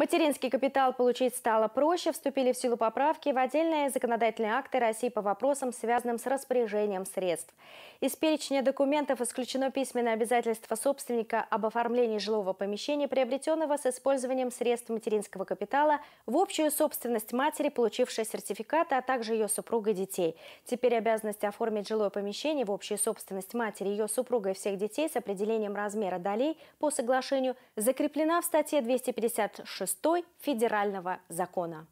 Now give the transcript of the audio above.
Материнский капитал получить стало проще. Вступили в силу поправки в отдельные законодательные акты России по вопросам, связанным с распоряжением средств. Из перечня документов исключено письменное обязательство собственника об оформлении жилого помещения, приобретенного с использованием средств материнского капитала, в общую собственность матери, получившей сертификаты, а также ее супруга и детей. Теперь обязанность оформить жилое помещение в общую собственность матери, ее супруга и всех детей с определением размера долей по соглашению закреплена в статье 256 6 федерального закона.